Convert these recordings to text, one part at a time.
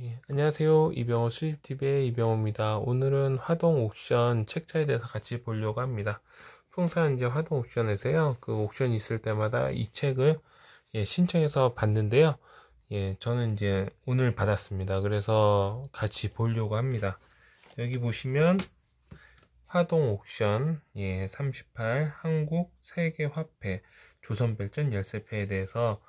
예, 안녕하세요. 이병호 수입TV의 이병호입니다. 오늘은 화동 옥션 책자에 대해서 같이 보려고 합니다. 풍산 이제 화동 옥션에서요. 그 옥션이 있을 때마다 이 책을 예, 신청해서 봤는데요. 예, 저는 이제 오늘 받았습니다. 그래서 같이 보려고 합니다. 여기 보시면 화동 옥션 예, 38 한국 세계 화폐 조선 별전 열쇠패에 대해서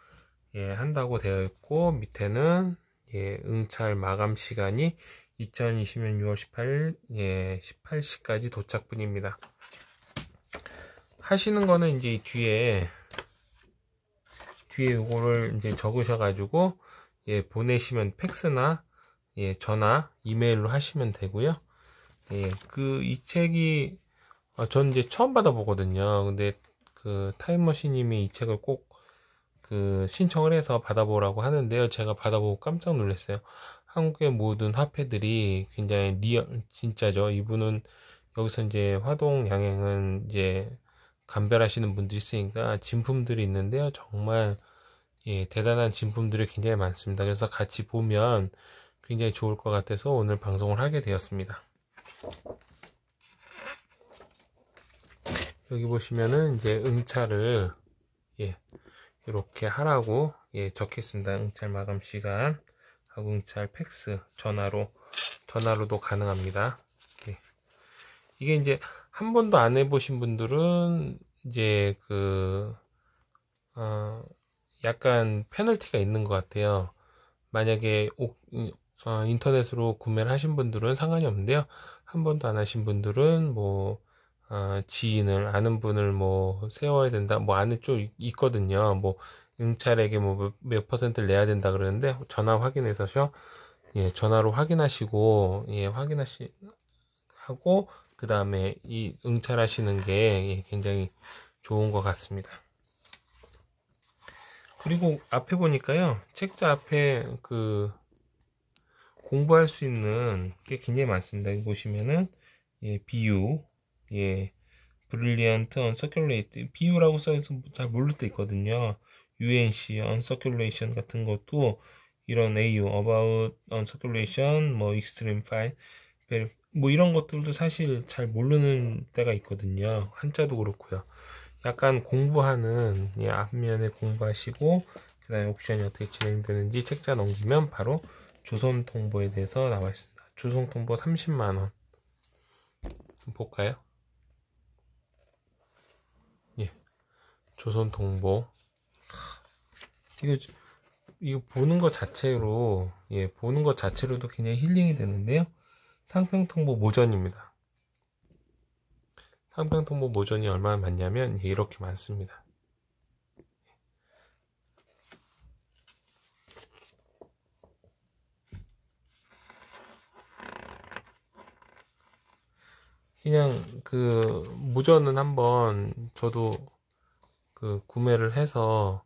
예, 한다고 되어 있고 밑에는 예, 응찰 마감 시간이 2020년 6월 18일 예, 18시까지 도착분입니다. 하시는 거는 이제 뒤에 뒤에 이거를 이제 적으셔 가지고 예, 보내시면 팩스나 예, 전화, 이메일로 하시면 되고요. 예, 그 이 책이 아, 전 이제 처음 받아보거든요. 근데 그 타임머신님이 이 책을 꼭그 신청을 해서 받아보라고 하는데요. 제가 받아보고 깜짝 놀랐어요. 한국의 모든 화폐들이 굉장히 리얼, 진짜죠. 이분은 여기서 이제 화동 양행은 이제 감별하시는 분들이 있으니까 진품들이 있는데요. 정말 예, 대단한 진품들이 굉장히 많습니다. 그래서 같이 보면 굉장히 좋을 것 같아서 오늘 방송을 하게 되었습니다. 여기 보시면은 이제 응차를 예, 이렇게 하라고 예, 적혀있습니다. 응찰 마감 시간, 하고 응찰 팩스, 전화로, 전화로도 가능합니다. 예. 이게 이제 한 번도 안 해보신 분들은 이제 그, 어, 약간 페널티가 있는 것 같아요. 만약에 오, 어, 인터넷으로 구매를 하신 분들은 상관이 없는데요. 한 번도 안 하신 분들은 뭐 어, 지인을 아는 분을 뭐 세워야 된다 뭐 안에 좀 있거든요 뭐 응찰에게 뭐 몇 퍼센트를 내야 된다 그러는데 전화 확인해서요 예 전화로 확인하시고 예 확인하시 하고 그 다음에 이 응찰하시는 게 예, 굉장히 좋은 것 같습니다 그리고 앞에 보니까요 책자 앞에 그 공부할 수 있는 게 굉장히 많습니다. 보시면은 예, 비유, 예, 브릴리언트 언서큘레이트 BU라고 써서 잘 모를 때 있거든요. UNC 언서큘레이션 같은 것도 이런 AU about 언서큘레이션 뭐 e x t r e m 뭐 이런 것들도 사실 잘 모르는 때가 있거든요. 한자도 그렇고요. 약간 공부하는 예, 앞면에 공부하시고 그다음에 옥션이 어떻게 진행되는지 책자 넘기면 바로 조선 통보에 대해서 나와 있습니다. 조선 통보 30만 원 볼까요? 조선 동보. 이거 이거 보는 것 자체로 예 보는 것 자체로도 굉장히 힐링이 되는데요. 상평통보 모전입니다. 상평통보 모전이 얼마나 많냐면 예, 이렇게 많습니다. 그냥 그 모전은 한번 저도 그 구매를 해서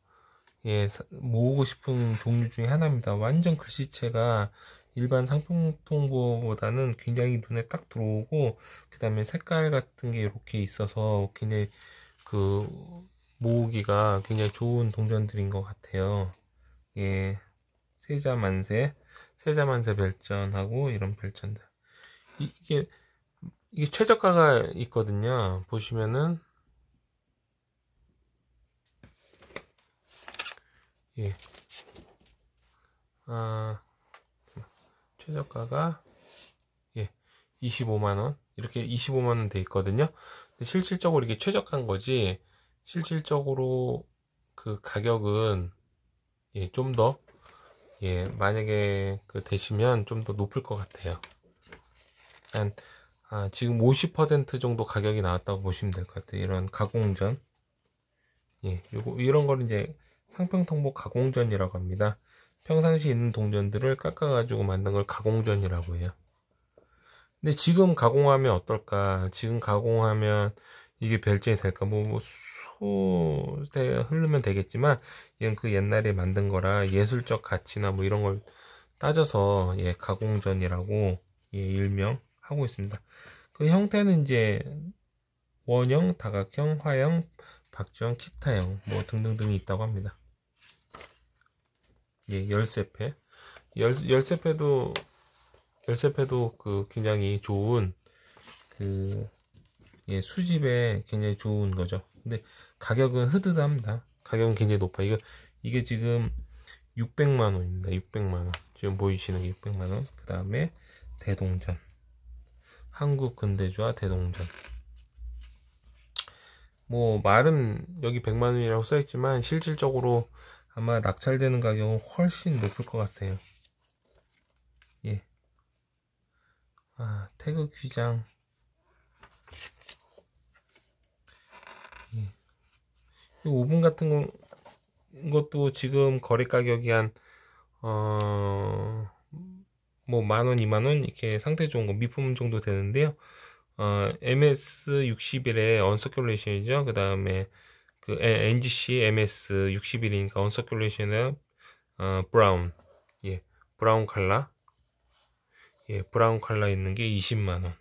예, 모으고 싶은 종류 중에 하나입니다. 완전 글씨체가 일반 상품통보보다는 굉장히 눈에 딱 들어오고 그 다음에 색깔 같은 게 이렇게 있어서 굉장히 그 모으기가 굉장히 좋은 동전들인 것 같아요. 예, 세자만세, 세자만세 별전하고 이런 별전들. 이게 이게 최저가가 있거든요. 보시면은 예. 아, 최저가가 예, 25만원. 이렇게 25만원 돼 있거든요. 실질적으로 이게 최저가인 거지, 실질적으로 그 가격은 예, 좀 더, 예, 만약에 그 되시면 좀 더 높을 것 같아요. 한, 아, 지금 50% 정도 가격이 나왔다고 보시면 될 것 같아요. 이런 가공전. 예, 요거, 이런 걸 이제 상평통보 가공전이라고 합니다. 평상시 있는 동전들을 깎아가지고 만든 걸 가공전이라고 해요. 근데 지금 가공하면 어떨까? 지금 가공하면 이게 별전이 될까? 뭐, 뭐 소에 흐르면 되겠지만, 이건 그 옛날에 만든 거라 예술적 가치나 뭐 이런 걸 따져서 예, 가공전이라고 예, 일명 하고 있습니다. 그 형태는 이제 원형, 다각형, 화형, 박정형 키타형 뭐 등등등이 있다고 합니다. 예, 열쇠패. 열, 열쇠패도, 열쇠패도 그 굉장히 좋은 그, 예, 수집에 굉장히 좋은 거죠. 근데 가격은 흐드합니다. 가격은 굉장히 높아. 이거, 이게 지금 600만원입니다. 600만원. 지금 보이시는 게 600만원. 그 다음에 대동전. 한국 근대주와 대동전. 뭐, 말은 여기 100만원이라고 써있지만 실질적으로 아마 낙찰되는 가격은 훨씬 높을 것 같아요. 예. 아, 태그 귀장. 예. 이 오븐 같은 거, 것도 지금 거래 가격이 한, 어, 뭐, 만 원, 이만 원, 이렇게 상태 좋은 거, 미품 정도 되는데요. 어, MS 6 1의 언서큘레이션이죠. 그 다음에 그 NGCMS 61이니까 u n c i r c u l a t e 어, b r o 예 브라운 칼라 예 브라운 칼라 있는 게 20만 원.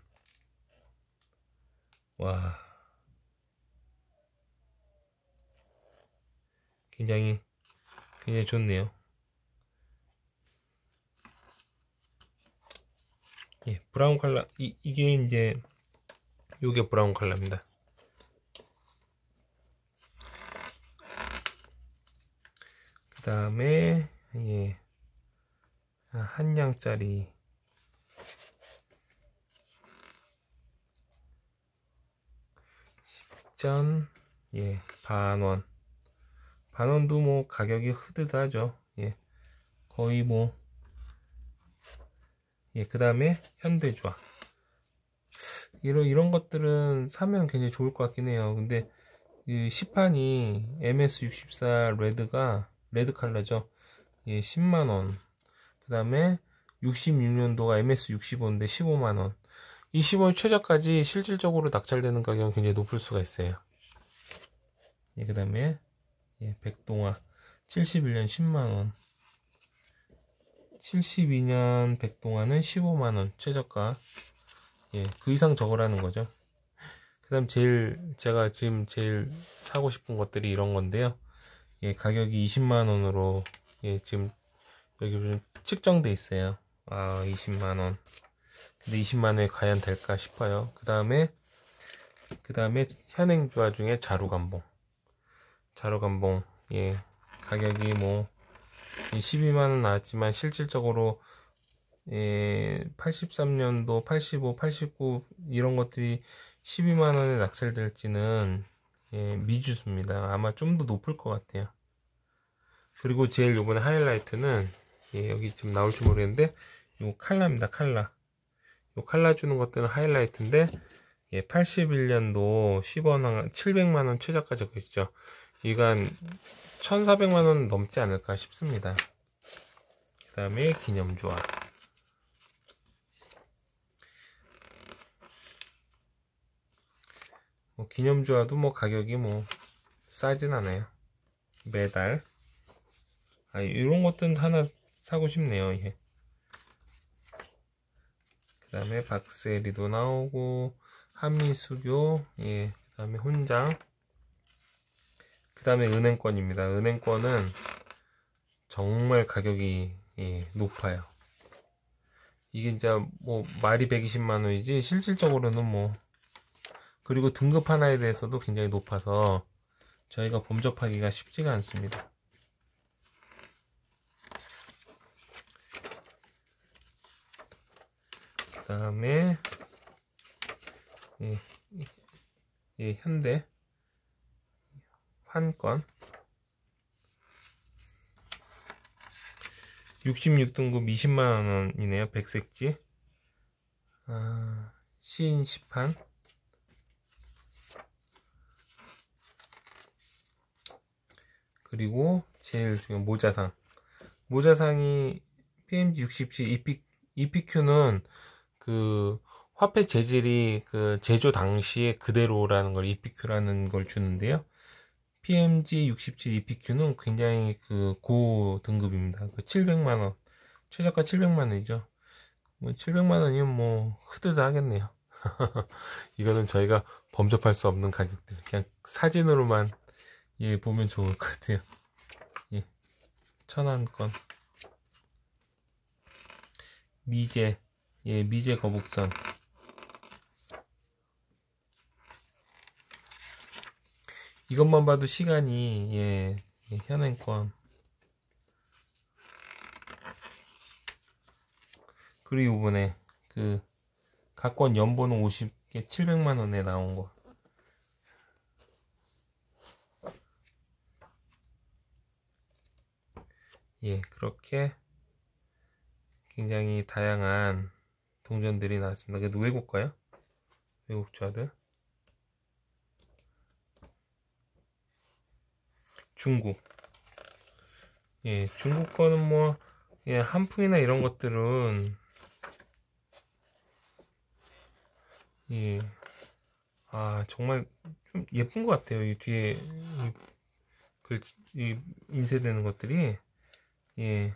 와 굉장히 굉장히 좋네요. 예, 브라운 칼라 이, 이게 이제 요게 브라운 칼라입니다. 그 다음에 예, 아, 한 양짜리 1 점, 예, 반원. 반원도 뭐 가격이 흐드하죠. 예, 거의 뭐, 예, 그 다음에 현대조합. 이런, 이런 것들은 사면 굉장히 좋을 것 같긴 해요. 근데 이 시판이 MS64 레드가 레드 칼라죠. 이게 예, 10만원. 그 다음에 66년도가 MS 65인데 15만원. 25일 최저까지 실질적으로 낙찰되는 가격은 굉장히 높을 수가 있어요. 예, 그 다음에 예, 백동화 71년 10만원 72년 백동화는 15만원 최저가 예, 그 이상 적으라는 거죠. 그 다음 제일 제가 지금 제일 사고 싶은 것들이 이런 건데요. 예, 가격이 20만원으로 예, 지금 여기 측정돼 있어요 아 20만원 근데 20만원에 과연 될까 싶어요 그 다음에 그 다음에 현행주화 중에 자루감봉 자루감봉 예 가격이 뭐 12만원 나왔지만 실질적으로 예, 83년도 85 89 이런 것들이 12만원에 낙찰될지는 예, 미주수입니다. 아마 좀 더 높을 것 같아요. 그리고 제일 요번에 하이라이트는 예, 여기 지금 나올지 모르겠는데 요 칼라입니다. 칼라. 요 칼라 주는 것들은 하이라이트인데 예, 81년도 10원 700만 원최저까지혀 있죠. 이건 1,400만 원 넘지 않을까 싶습니다. 그다음에 기념주화. 뭐 기념주화도 뭐 가격이 뭐 싸진 않아요. 매달 아, 이런 것들은 하나 사고 싶네요. 이게 그 다음에 박세리도 나오고, 한미수교, 예. 그 다음에 혼장. 그 다음에 은행권입니다. 은행권은 정말 가격이 예, 높아요. 이게 진짜 뭐 말이 120만원이지 실질적으로는 뭐 그리고 등급 하나에 대해서도 굉장히 높아서 저희가 범접하기가 쉽지가 않습니다. 그 다음에 예, 예, 현대 한건 66등급 20만원이네요 백색지 아, 시인 시판 그리고 제일 중요한 모자상. 모자상이 PMG60C EPQ는 그 화폐 재질이 그 제조 당시에 그대로라는 걸 EPQ라는 걸 주는데요. PMG 67 EPQ는 굉장히 그 고등급입니다. 그 700만원. 최저가 700만원이죠. 700만원이면 뭐 뭐흐드다 하겠네요. 이거는 저희가 범접할 수 없는 가격들. 그냥 사진으로만 예, 보면 좋을 것 같아요. 예, 천안권. 미제, 예, 미제 거북선. 이것만 봐도 시간이, 예, 예 현행권. 그리고 이번에 그 각권 연보는 50개 700만 원에 나온 거 예, 그렇게 굉장히 다양한 동전들이 나왔습니다. 그래도 외국 거요? 외국 좌드 중국. 예, 중국 거는 뭐, 예, 한푼이나 이런 것들은, 예, 아, 정말 좀 예쁜 것 같아요. 이 뒤에, 이, 글, 이 인쇄되는 것들이. 예.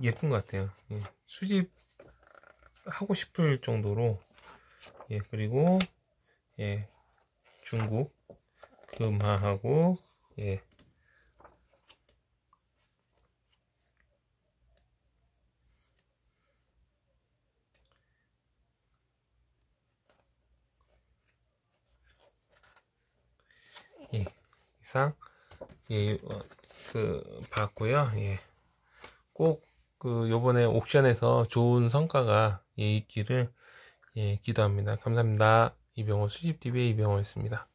예쁜 것 같아요. 예. 수집 하고 싶을 정도로 예 그리고 예 중국 금화하고 예 예, 이상 예 어, 그 봤고요. 예. 꼭그 요번에 옥션에서 좋은 성과가 예, 있기를 예, 기도합니다. 감사합니다. 이병호 수집TV의 이병호였습니다.